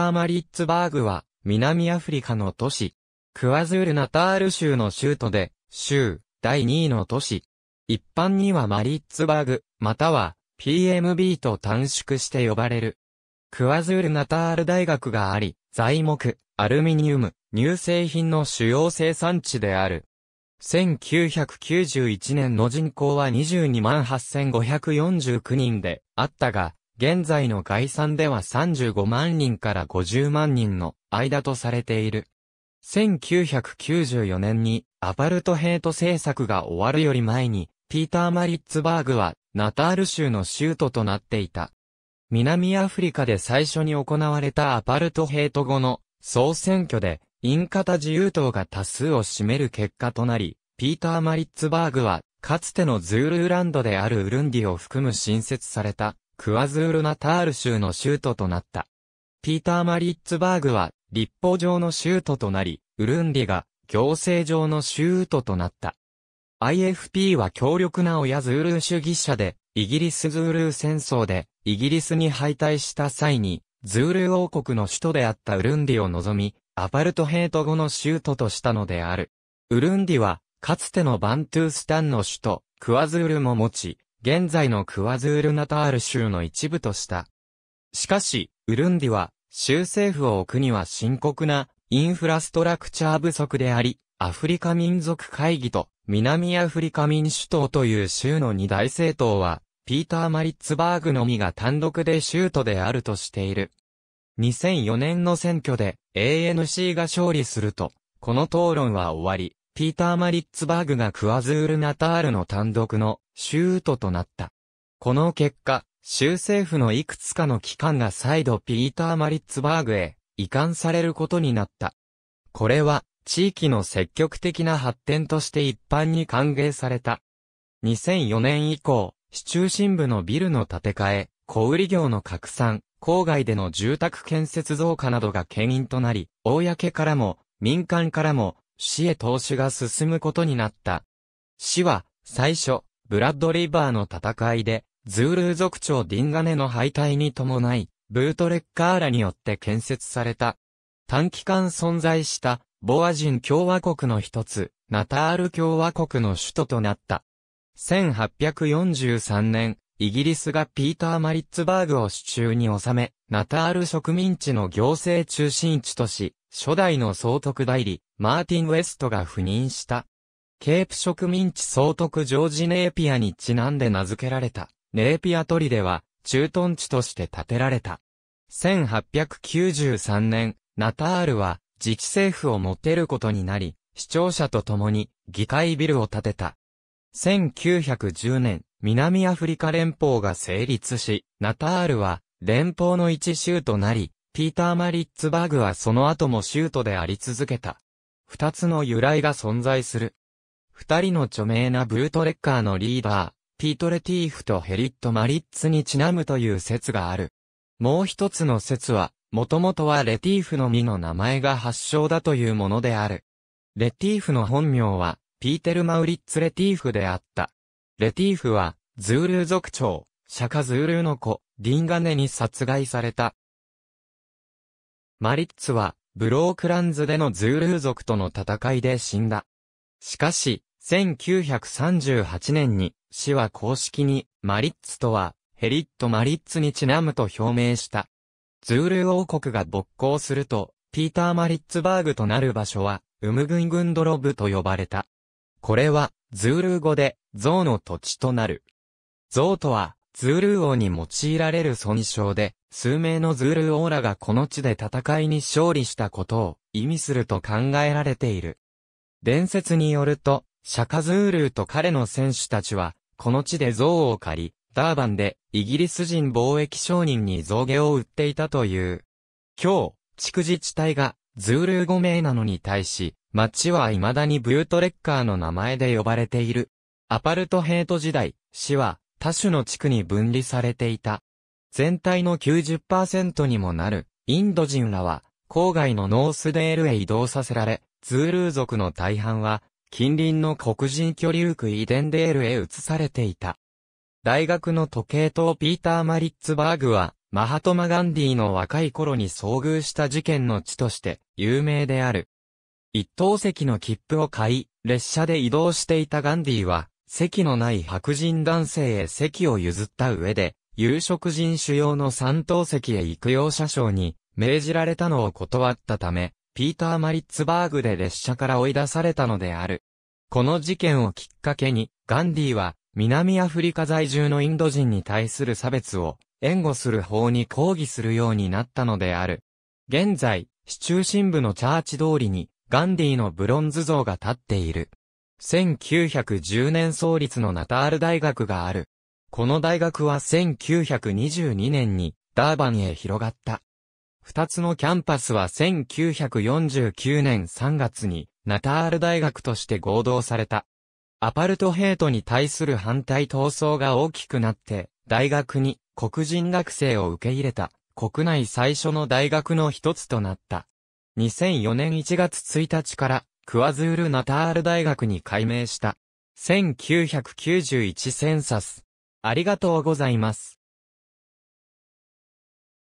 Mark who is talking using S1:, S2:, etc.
S1: ターマリッツバーグは、南アフリカの都市。クワズールナタール州の州都で、州、第2位の都市。一般にはマリッツバーグ、または、PMB と短縮して呼ばれる。クワズールナタール大学があり、材木、アルミニウム、乳製品の主要生産地である。1991年の人口は22万8549人であったが、現在の概算では35万人から50万人の間とされている。1994年にアパルトヘイト政策が終わるより前に、ピーター・マリッツバーグはナタール州の州都となっていた。南アフリカで最初に行われたアパルトヘイト後の総選挙で、インカタ自由党が多数を占める結果となり、ピーター・マリッツバーグは、かつてのズールーランドであるウルンディを含む新設されたクアズールナタール州の州都となった。ピーター・マリッツバーグは立法上の州都となり、ウルンディが行政上の州都となった。IFP は強力な親ズールー主義者で、イギリスズールー戦争で、イギリスに敗退した際に、ズールー王国の首都であったウルンディを望み、アパルトヘイト後の州都としたのである。ウルンディは、かつてのバントゥースタンの首都、クワズールも持ち、現在のクワズールナタール州の一部とした。しかし、ウルンディは、州政府を置くには深刻なインフラストラクチャー不足であり、アフリカ民族会議と南アフリカ民主党という州の二大政党は、ピーター・マリッツバーグのみが単独で州都であるとしている。2004年の選挙で ANC が勝利すると、この討論は終わり、ピーター・マリッツバーグがクワズール・ナタールの単独のシュートとなった。この結果、州政府のいくつかの機関が再度ピーター・マリッツバーグへ移管されることになった。これは地域の積極的な発展として一般に歓迎された。2004年以降、市中心部のビルの建て替え、小売業の拡散、郊外での住宅建設増加などが牽引となり、公からも民間からも市へ投資が進むことになった。市は最初、ブラッドリバーの戦いで、ズールー族長ディンガネの敗退に伴い、ブートレッカーラによって建設された。短期間存在した、ボア人共和国の一つ、ナタール共和国の首都となった。1843年、イギリスがピーター・マリッツバーグを手中に収め、ナタール植民地の行政中心地とし、初代の総督代理、マーティン・ウェストが赴任した。ケープ植民地総督ジョージ・ネーピアにちなんで名付けられた、ネーピア砦では、駐屯地として建てられた。1893年、ナタールは、自治政府を持てることになり、市庁舎と共に議会ビルを建てた。1910年、南アフリカ連邦が成立し、ナタールは連邦の一州となり、ピーター・マリッツバーグはその後も州都であり続けた。二つの由来が存在する。二人の著名なブートレッカーのリーダー、ピートレティーフとヘリット・マリッツにちなむという説がある。もう一つの説は、もともとはレティーフの実の名前が発祥だというものである。レティーフの本名は、ピーテル・マウリッツ・レティーフであった。レティーフは、ズールー族長、釈迦ズールーの子、ディンガネに殺害された。マリッツは、ブロークランズでのズールー族との戦いで死んだ。しかし、1938年に、市は公式に、マリッツとは、ヘリット・マリッツにちなむと表明した。ズール王国が勃興すると、ピーター・マリッツバーグとなる場所は、ウムグイグンドロブと呼ばれた。これは、ズール語で、象の土地となる。象とは、ズール王に用いられる損傷で、数名のズール王らがこの地で戦いに勝利したことを意味すると考えられている。伝説によると、シャカズールーと彼の選手たちは、この地で像を借り、ダーバンでイギリス人貿易商人に象牙を売っていたという。今日、築自治体がズールー語名なのに対し、町は未だにブートレッカーの名前で呼ばれている。アパルトヘイト時代、市は多種の地区に分離されていた。全体の90%にもなるインド人らは郊外のノースデールへ移動させられ、ズールー族の大半は近隣の黒人居留区イデンデールへ移されていた。大学の時計塔ピーター・マリッツバーグは、マハトマ・ガンディの若い頃に遭遇した事件の地として有名である。一等席の切符を買い、列車で移動していたガンディは、席のない白人男性へ席を譲った上で、有色人主要の三等席へ行く用車掌に命じられたのを断ったため、ピーター・マリッツバーグで列車から追い出されたのである。この事件をきっかけに、ガンディは、南アフリカ在住のインド人に対する差別を、援護する法に抗議するようになったのである。現在、市中心部のチャーチ通りに、ガンディのブロンズ像が立っている。1910年創立のナタール大学がある。この大学は1922年にダーバンへ広がった。二つのキャンパスは1949年3月にナタール大学として合同された。アパルトヘイトに対する反対闘争が大きくなって、大学に黒人学生を受け入れた国内最初の大学の一つとなった。2004年1月1日からクワズール・ナタール大学に改名した。1991センサス。ありがとうございます。